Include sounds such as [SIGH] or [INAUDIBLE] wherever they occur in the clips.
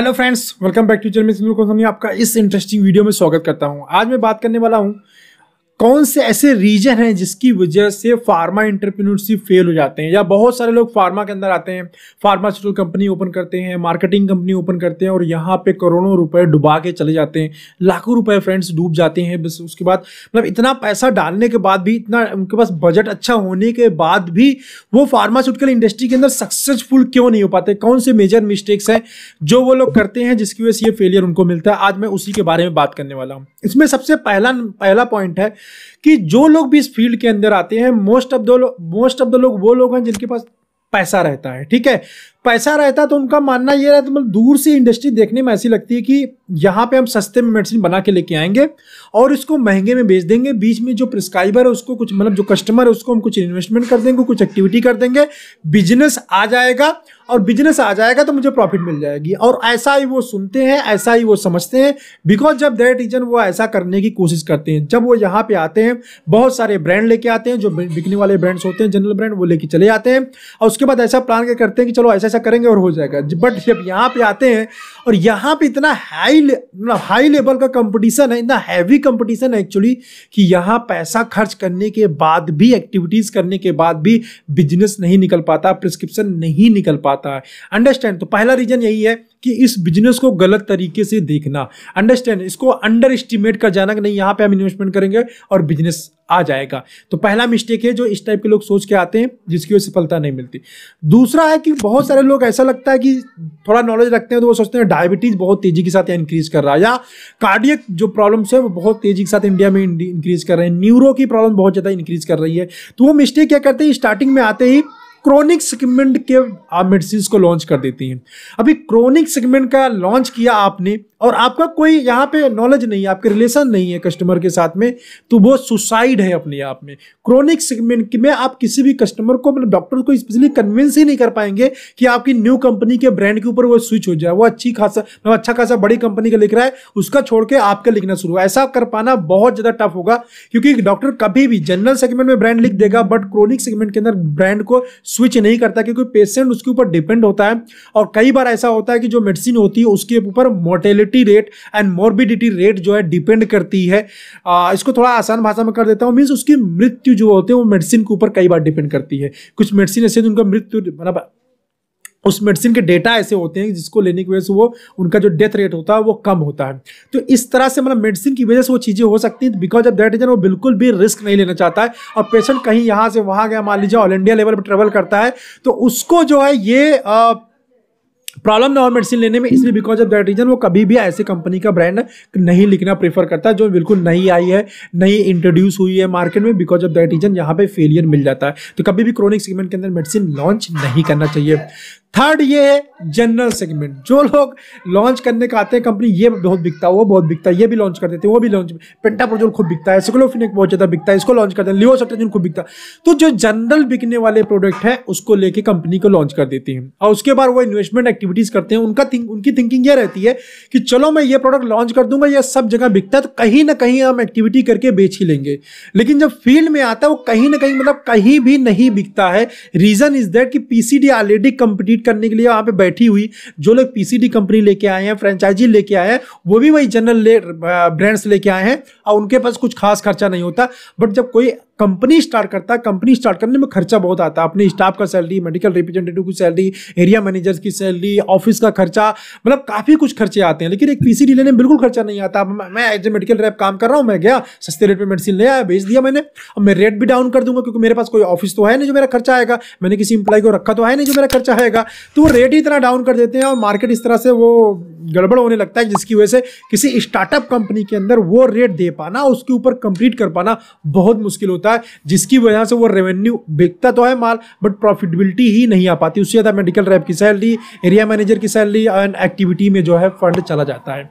hello friends welcome back to Charmi Sindhu को आपका इस इंटरेस्टिंग वीडियो में स्वागत करता हूं आज मैं बात करने वाला हूं कौन से ऐसे रीजन हैं जिसकी वजह से फार्मा इंटरप्रीनरशिप फेल हो जाते हैं या बहुत सारे लोग फार्मा के अंदर आते हैं फार्मास्यूटिकल कंपनी ओपन करते हैं मार्केटिंग कंपनी ओपन करते हैं और यहाँ पे करोड़ों रुपए डुबा के चले जाते हैं लाखों रुपए फ्रेंड्स डूब जाते हैं बस उसके बाद मतलब इतना पैसा डालने के बाद भी इतना उनके पास बजट अच्छा होने के बाद भी वो फार्मास्यूटिकल इंडस्ट्री के अंदर सक्सेसफुल क्यों नहीं हो पाते कौन से मेजर मिस्टेक्स हैं जो वो लोग करते हैं जिसकी वजह से ये फेलियर उनको मिलता है आज मैं उसी के बारे में बात करने वाला हूँ इसमें सबसे पहला पहला पॉइंट है कि जो लोग भी इस फील्ड के अंदर आते हैं most of the most of the लोग वो लोग हैं जिनके पास पैसा रहता है ठीक है पैसा रहता तो उनका मानना यह रहता मतलब दूर से इंडस्ट्री देखने में ऐसी लगती है कि यहाँ पे हम सस्ते में मेडिसिन बना के लेके आएंगे और इसको महंगे में बेच देंगे बीच में जो प्रिस्क्राइबर है उसको कुछ मतलब जो कस्टमर है उसको हम कुछ इन्वेस्टमेंट कर देंगे कुछ एक्टिविटी कर देंगे बिजनेस आ जाएगा और बिजनेस आ जाएगा तो मुझे प्रॉफिट मिल जाएगी और ऐसा ही वो सुनते हैं ऐसा ही वो समझते हैं बिकॉज जब दैट रीजन वो ऐसा करने की कोशिश करते हैं जब वो यहाँ पे आते हैं बहुत सारे ब्रांड लेके आते हैं जो बिकने वाले ब्रांड्स होते हैं जनरल ब्रांड वो लेके चले आते हैं और उसके बाद ऐसा प्लान करते हैं कि चलो ऐसा ऐसा करेंगे और हो जाएगा बट जब यहाँ पे आते हैं और यहाँ पे इतना हाई मतलब हाई लेवल का कंपटीशन है इतना हैवी कंपटीशन है एक्चुअली कि यहाँ पैसा खर्च करने के बाद भी एक्टिविटीज़ करने के बाद भी बिजनेस नहीं निकल पाता प्रिस्क्रिप्शन नहीं निकल पाता है अंडरस्टैंड तो पहला रीज़न यही है कि इस बिजनेस को गलत तरीके से देखना अंडरस्टैंड इसको अंडर एस्टिमेट कर जाना कि नहीं यहाँ पे हम इन्वेस्टमेंट करेंगे और बिजनेस आ जाएगा तो पहला मिस्टेक है जो इस टाइप के लोग सोच के आते हैं जिसकी वजह सफलता नहीं मिलती दूसरा है कि बहुत सारे लोग ऐसा लगता है कि थोड़ा नॉलेज रखते हैं तो वो सोचते हैं डायबिटीज बहुत तेजी के साथ इंक्रीज कर रहा है या कार्डियक जो प्रॉब्लम्स है वो बहुत तेजी के साथ इंडिया में इंक्रीज कर रहे हैं न्यूरो की प्रॉब्लम बहुत ज़्यादा इंक्रीज कर रही है तो वो मिस्टेक क्या करते हैं स्टार्टिंग में आते ही क्रोनिक सेगमेंट के आप मेडिसिन को लॉन्च कर देती हैं अभी क्रोनिक सेगमेंट का लॉन्च किया आपने और आपका कोई यहाँ पे नॉलेज नहीं है आपके रिलेशन नहीं है कस्टमर के साथ में तो वो सुसाइड है अपने आप में क्रोनिक सेगमेंट में आप किसी भी कस्टमर को मतलब डॉक्टर को स्पेशली कन्विंस ही नहीं कर पाएंगे कि आपकी न्यू कंपनी के ब्रांड के ऊपर वो स्विच हो जाए वो अच्छी खासा मतलब अच्छा खासा बड़ी कंपनी का लिख रहा है उसका छोड़ के आपका लिखना शुरू हुआ ऐसा कर पाना बहुत ज़्यादा टफ होगा क्योंकि डॉक्टर कभी भी जनरल सेगमेंट में ब्रांड लिख देगा बट क्रोनिक सेगमेंट के अंदर ब्रांड को स्विच नहीं करता क्योंकि पेशेंट उसके ऊपर डिपेंड होता है और कई बार ऐसा होता है कि जो मेडिसिन होती है उसके ऊपर mortality mortality rate and morbidity rate जो है डिपेंड करती है आ, इसको थोड़ा आसान भाषा में कर देता हूँ मीन्स उसकी मृत्यु जो होती है वो मेडिसिन के ऊपर कई बार डिपेंड करती है कुछ मेडिसिन ऐसे उनका मृत्यु मतलब उस मेडिसिन के डेटा ऐसे होते हैं जिसको लेने की वजह से वो उनका जो डेथ रेट होता है वो कम होता है तो इस तरह से मतलब मेडिसिन की वजह से वो चीज़ें हो सकती हैं बिकॉज ऑफ दैट रीजन वो बिल्कुल भी रिस्क नहीं लेना चाहता है और पेशेंट कहीं यहाँ से वहाँ गया मान लीजिए ऑल इंडिया लेवल पर ट्रेवल करता है तो उसको जो है ये आ, प्रॉब्लम नॉन मेडिसिन लेने में इसलिए बिकॉज ऑफ दैट रीजन वो कभी भी ऐसे कंपनी का ब्रांड नहीं लिखना प्रेफर करता जो बिल्कुल नई आई है नई इंट्रोड्यूस हुई है मार्केट में बिकॉज ऑफ दैट रीजन यहाँ पे फेलियर मिल जाता है तो कभी भी क्रोनिक सेगमेंट के अंदर मेडिसिन लॉन्च नहीं करना चाहिए थर्ड ये है जनरल सेगमेंट जो लोग लॉन्च करने का आते हैं कंपनी ये बहुत बिकता है वो बहुत बिकता है ये भी लॉन्च कर देते हैं वो भी लॉन्च पेंटाप्रोजोल खूब बिकता है सिक्लोफिनिक बहुत ज़्यादा बिकता है इसको लॉन्च करते हैं लियो खूब बिकता है तो जो जनरल बिकने वाले प्रोडक्ट है उसको लेके कंपनी को लॉन्च कर देती है और उसके बाद वो इन्वेस्टमेंट एक्टिविटीज़ करते हैं उनका थिंक उनकी थिंकिंग ये रहती है कि चलो मैं ये प्रोडक्ट लॉन्च कर दूंगा यह सब जगह बिकता है तो कहीं ना कहीं हम एक्टिविटी करके बेच ही लेंगे लेकिन जब फील्ड में आता है वो कहीं ना कहीं मतलब कहीं भी नहीं बिकता है रीज़न इज़ दैट कि पी ऑलरेडी कंपीट करने के लिए वहाँ पर बैठी हुई जो लोग पी कंपनी लेके आए हैं फ्रेंचाइजी लेके आए हैं वो भी वही जनरल ब्रांड्स uh, लेके आए हैं और उनके पास कुछ खास खर्चा नहीं होता बट जब कोई कंपनी स्टार्ट करता है कंपनी स्टार्ट करने में खर्चा बहुत आता है अपने स्टाफ का सैलरी मेडिकल रिप्रेजेंटेटिव की सैलरी एरिया मैनेजर्स की सैलरी ऑफिस का खर्चा मतलब काफ़ी कुछ खर्चे आते हैं लेकिन एक पीसी डीलर में बिल्कुल खर्चा नहीं आता मैं एज ए मेडिकल रैप काम कर रहा हूँ मैं गया सस्ते रेट पर मेडिसिन ले आया भेज दिया मैंने अब मैं रेट भी डाउन कर दूंगा क्योंकि मेरे पास कोई ऑफिस तो है नहीं जो मेरा खर्चा आएगा मैंने किसी इंप्लाई को रखा तो है नहीं जो मेरा खर्चा आएगा तो वो रेट ही इतना डाउन कर देते हैं और मार्केट इस तरह से वो गड़बड़ होने लगता है जिसकी वजह से किसी स्टार्टअप कंपनी के अंदर वो रेट दे पाना उसके ऊपर कंप्लीट कर पाना बहुत मुश्किल होता है रखा है जिसकी वजह से वो रेवेन्यू बिकता तो है माल बट प्रॉफिटेबिलिटी ही नहीं आ पाती उससे ज़्यादा मेडिकल रैप की सैलरी एरिया मैनेजर की सैलरी एंड एक्टिविटी में जो है फंड चला जाता है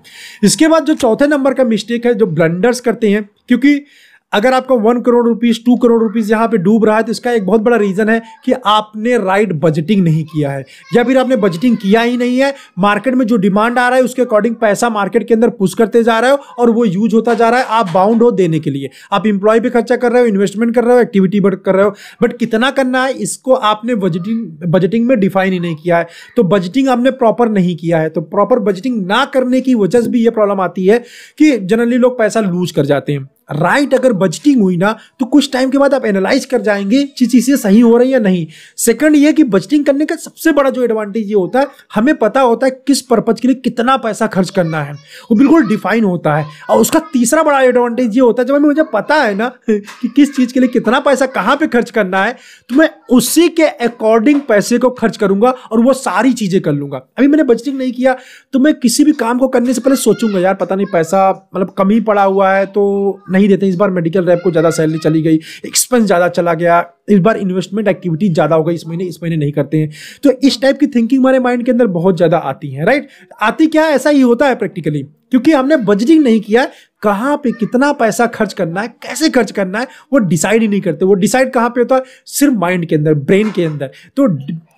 इसके बाद जो चौथे नंबर का मिस्टेक है जो ब्लंडर्स करते हैं क्योंकि अगर आपका one crore rupees two crore rupees यहाँ पे डूब रहा है तो इसका एक बहुत बड़ा रीजन है कि आपने राइट बजटिंग नहीं किया है या फिर आपने बजटिंग किया ही नहीं है मार्केट में जो डिमांड आ रहा है उसके अकॉर्डिंग पैसा मार्केट के अंदर पुश करते जा रहे हो और वो यूज होता जा रहा है आप बाउंड हो देने के लिए आप इंप्लॉय भी खर्चा कर रहे हो इन्वेस्टमेंट कर रहे हो एक्टिविटी बढ़ कर रहे हो बट कितना करना है इसको आपने बजटिंग बजटिंग में डिफाइन ही नहीं किया है तो बजटिंग आपने प्रॉपर नहीं किया है तो प्रॉपर बजटिंग ना करने की वजह से भी ये प्रॉब्लम आती है कि जनरली लोग पैसा लूज कर जाते हैं राइट अगर बजटिंग हुई ना तो कुछ टाइम के बाद आप एनालाइज कर जाएंगे चीज़ें सही हो रही या नहीं सेकंड ये कि बजटिंग करने का सबसे बड़ा जो एडवांटेज ये होता है हमें पता होता है किस पर्पज के लिए कितना पैसा खर्च करना है वो बिल्कुल डिफाइन होता है और उसका तीसरा बड़ा एडवांटेज ये होता है जब हमें मुझे पता है ना [LAUGHS] कि किस चीज़ के लिए कितना पैसा कहाँ पर खर्च करना है तो मैं उसी के अकॉर्डिंग पैसे को खर्च करूंगा और वो सारी चीज़ें कर लूंगा अभी मैंने बजटिंग नहीं किया तो मैं किसी भी काम को करने से पहले सोचूंगा यार पता नहीं पैसा मतलब कमी पड़ा हुआ है तो नहीं नहीं देते इस बार मेडिकल रैप को ज़्यादा सैलरी चली गई एक्सपेंस ज़्यादा चला गया इस बार इन्वेस्टमेंट एक्टिविटी ज़्यादा हो गई इस महीने इस महीने नहीं करते हैं तो इस टाइप की थिंकिंग हमारे माइंड के अंदर बहुत ज़्यादा आती है राइट आती क्या ऐसा ही होता है प्रैक्टिकली क्योंकि हमने बजटिंग नहीं किया कहाँ पे कितना पैसा खर्च करना है कैसे खर्च करना है वो डिसाइड ही नहीं करते वो डिसाइड कहाँ पे होता है सिर्फ माइंड के अंदर ब्रेन के अंदर तो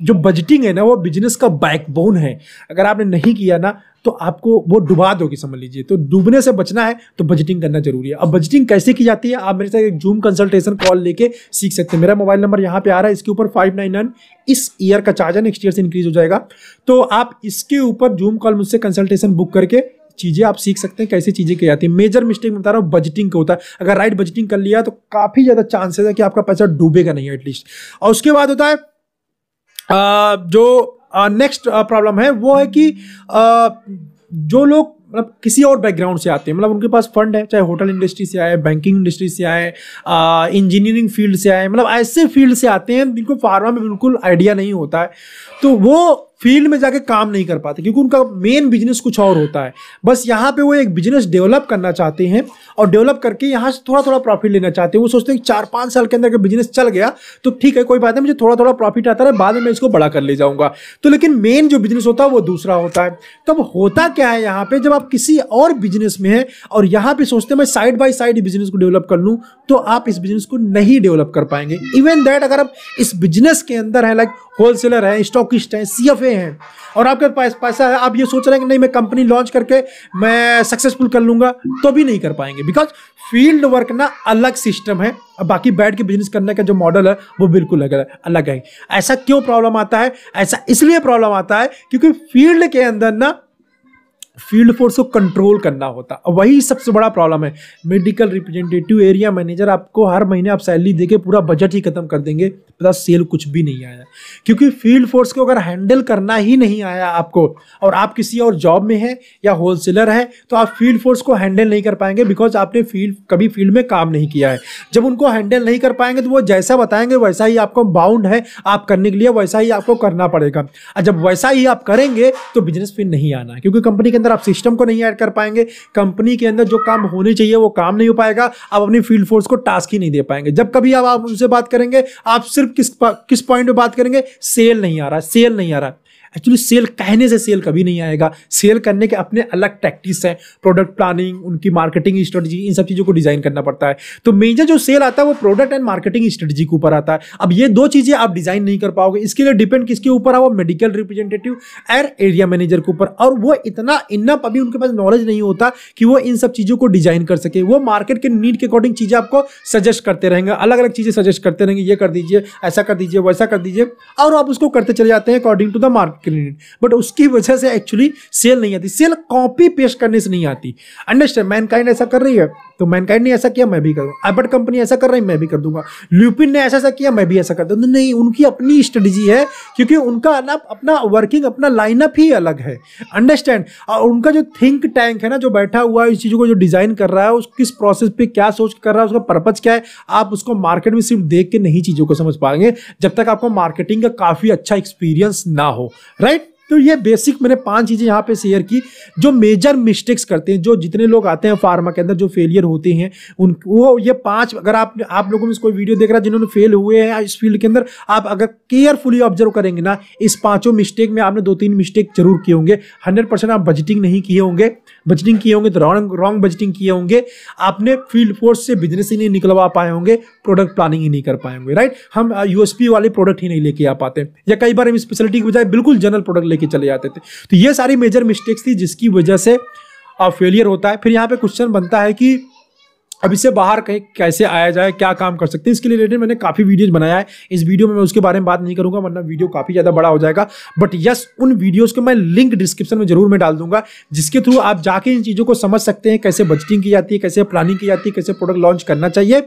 जो बजटिंग है ना वो बिजनेस का बैकबोन है अगर आपने नहीं किया ना तो आपको वो डुबा दोगे समझ लीजिए तो डूबने से बचना है तो बजटिंग करना जरूरी है अब बजटिंग कैसे की जाती है आप मेरे साथ एक जूम कंसल्टेशन कॉल लेके सीख सकते हैं मेरा मोबाइल नंबर यहाँ पे आ रहा है इसके ऊपर फाइव नाइन नाइन इस ईयर का चार्ज है नेक्स्ट ईयर से इंक्रीज हो जाएगा तो आप इसके ऊपर जूम कॉल मुझसे कंसल्टेशन बुक करके चीज़ें आप सीख सकते हैं कैसी चीज़ें की जाती है मेजर मिस्टेक मैं बता रहा हूँ बजटिंग का होता है अगर राइट बजटिंग कर लिया तो काफ़ी ज़्यादा चांसेस है कि आपका पैसा डूबेगा नहीं एटलीस्ट और उसके बाद होता है आ, जो नेक्स्ट uh, प्रॉब्लम uh, है वो है कि uh, जो लोग मतलब किसी और बैकग्राउंड से आते हैं मतलब उनके पास फंड है चाहे होटल इंडस्ट्री से आए बैंकिंग इंडस्ट्री से आए इंजीनियरिंग फील्ड से आए मतलब ऐसे फील्ड से आते हैं जिनको फार्मा में बिल्कुल आइडिया नहीं होता है तो वो फील्ड में जाके काम नहीं कर पाते क्योंकि उनका मेन बिजनेस कुछ और होता है बस यहाँ पे वो एक बिजनेस डेवलप करना चाहते हैं और डेवलप करके यहाँ से थोड़ा थोड़ा प्रॉफिट लेना चाहते हैं वो सोचते हैं चार पाँच साल के अंदर अगर बिजनेस चल गया तो ठीक है कोई बात नहीं मुझे थोड़ा थोड़ा प्रॉफिट आता है बाद में मैं इसको बड़ा कर ले जाऊँगा तो लेकिन मेन जो बिजनेस होता है वो दूसरा होता है तब तो होता क्या है यहाँ पर जब आप किसी और बिजनेस में हैं और यहाँ पर सोचते हैं मैं साइड बाई साइड बिजनेस को डेवलप कर लूँ तो आप इस बिजनेस को नहीं डेवलप कर पाएंगे इवन दैट अगर आप इस बिजनेस के अंदर है लाइक होलसेलर हैं स्टॉकिस्ट हैं सी एफ ए हैं और आपके पास पैसा है आप ये सोच रहे हैं कि नहीं मैं कंपनी लॉन्च करके मैं सक्सेसफुल कर लूँगा तो भी नहीं कर पाएंगे बिकॉज फील्ड वर्क ना अलग सिस्टम है बाकी बैठ के बिजनेस करने का जो मॉडल है वो बिल्कुल अलग अलग है ऐसा क्यों प्रॉब्लम आता है ऐसा इसलिए प्रॉब्लम आता है क्योंकि फील्ड के अंदर ना फील्ड फोर्स को कंट्रोल करना होता वही सबसे बड़ा प्रॉब्लम है मेडिकल रिप्रेजेंटेटिव एरिया मैनेजर आपको हर महीने आप सैलरी देके पूरा बजट ही खत्म कर देंगे पता सेल कुछ भी नहीं आया क्योंकि फील्ड फोर्स को अगर हैंडल करना ही नहीं आया आपको और आप किसी और जॉब में हैं या होलसेलर हैं तो आप फील्ड फोर्स को हैंडल नहीं कर पाएंगे बिकॉज आपने फील्ड कभी फील्ड में काम नहीं किया है जब उनको हैंडल नहीं कर पाएंगे तो वो जैसा बताएंगे वैसा ही आपको बाउंड है आप करने के लिए वैसा ही आपको करना पड़ेगा जब वैसा ही आप करेंगे तो बिजनेस फिर नहीं आना क्योंकि कंपनी के अंदर आप सिस्टम को नहीं ऐड कर पाएंगे कंपनी के अंदर जो काम होने चाहिए वो काम नहीं हो पाएगा आप अपनी फील्ड फोर्स को टास्क ही नहीं दे पाएंगे जब कभी आप, उनसे बात करेंगे आप सिर्फ किस किस पॉइंट पर बात करेंगे सेल नहीं आ रहा सेल नहीं आ रहा एक्चुअली सेल कहने से सेल कभी नहीं आएगा सेल करने के अपने अलग टैक्टिक्स हैं प्रोडक्ट प्लानिंग उनकी मार्केटिंग स्ट्रेटजी इन सब चीज़ों को डिज़ाइन करना पड़ता है तो मेजर जो सेल आता है वो प्रोडक्ट एंड मार्केटिंग स्ट्रेटजी के ऊपर आता है अब ये दो चीज़ें आप डिज़ाइन नहीं कर पाओगे इसके लिए डिपेंड किसके ऊपर है वो medical representative air area manager के ऊपर और वो इतना इनफ अभी उनके पास नॉलेज नहीं होता कि वो इन सब चीज़ों को डिज़ाइन कर सके वो मार्केट के नीड के अकॉर्डिंग चीज़ें आपको सजेस्ट करते रहेंगे अलग अलग चीज़ें सजेस्ट करते रहेंगे ये कर दीजिए ऐसा कर दीजिए वैसा कर दीजिए और आप उसको करते चले जाते हैं अकॉर्डिंग टू द मार्केट लिए बट उसकी वजह से एक्चुअली सेल नहीं आती सेल कॉपी पेश करने से नहीं आती अंडरस्टैंड मैनकाइंड ऐसा कर रही है तो मैनकाइंड ने ऐसा किया मैं भी करूँ एबर्ट कंपनी ऐसा कर रही मैं भी कर दूंगा ल्यूपिन ने ऐसा ऐसा किया मैं भी ऐसा कर दूँ नहीं उनकी अपनी स्ट्रेटजी है क्योंकि उनका ना अपना वर्किंग अपना लाइनअप ही अलग है अंडरस्टैंड और उनका जो थिंक टैंक है ना जो बैठा हुआ है इस चीज़ों को जो डिज़ाइन कर रहा है उस किस प्रोसेस पर क्या सोच कर रहा है उसका पर्पज क्या है आप उसको मार्केट में सिर्फ देख के नहीं चीज़ों को समझ पाएंगे जब तक आपको मार्केटिंग का काफ़ी अच्छा एक्सपीरियंस ना हो राइट तो ये बेसिक मैंने पांच चीज़ें यहाँ पे शेयर की जो मेजर मिस्टेक्स करते हैं जो जितने लोग आते हैं फार्मा के अंदर जो फेलियर होते हैं उन वो ये पांच अगर आप आप लोगों में कोई वीडियो देख रहा है जिन्होंने फेल हुए हैं इस फील्ड के अंदर आप अगर केयरफुली ऑब्जर्व करेंगे ना इस पाँचों मिस्टेक में आपने दो तीन मिस्टेक जरूर किए होंगे हंड्रेड आप बजटिंग नहीं किए होंगे बजटिंग किए होंगे तो रॉन्ग रॉन्ग बजटिंग किए होंगे आपने फील्ड फोर्स से बिजनेस ही नहीं निकलवा पाए होंगे प्रोडक्ट प्लानिंग ही नहीं कर पाए होंगे राइट हम यूएसपी वाले प्रोडक्ट ही नहीं लेके आ पाते या कई बार हम स्पेशलिटी की बजाय बिल्कुल जनरल प्रोडक्ट लेके लेके चले जाते थे तो ये सारी मेजर मिस्टेक्स थी जिसकी वजह से फेलियर होता है फिर यहाँ पे क्वेश्चन बनता है कि अब इससे बाहर कहीं कैसे आया जाए क्या काम कर सकते हैं इसके रिलेटेड मैंने काफ़ी वीडियोज बनाया है इस वीडियो में मैं उसके बारे में बात नहीं करूँगा वरना वीडियो काफ़ी ज़्यादा बड़ा हो जाएगा बट यस उन वीडियोज़ को मैं लिंक डिस्क्रिप्शन में जरूर मैं डाल दूंगा जिसके थ्रू आप जाके इन चीज़ों को समझ सकते हैं कैसे बजटिंग की जाती है कैसे प्लानिंग की जाती है कैसे प्रोडक्ट लॉन्च करना चाहिए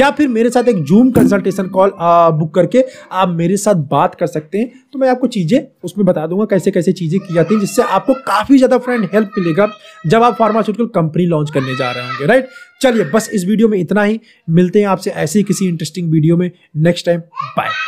या फिर मेरे साथ एक जूम कंसल्टेशन कॉल बुक करके आप मेरे साथ बात कर सकते हैं तो मैं आपको चीज़ें उसमें बता दूंगा कैसे कैसे चीज़ें की जाती हैं जिससे आपको काफ़ी ज़्यादा फ्रेंड हेल्प मिलेगा जब आप फार्मास्यूटिकल कंपनी लॉन्च करने जा रहे होंगे राइट चलिए बस इस वीडियो में इतना ही मिलते हैं आपसे ऐसे ही किसी इंटरेस्टिंग वीडियो में नेक्स्ट टाइम बाय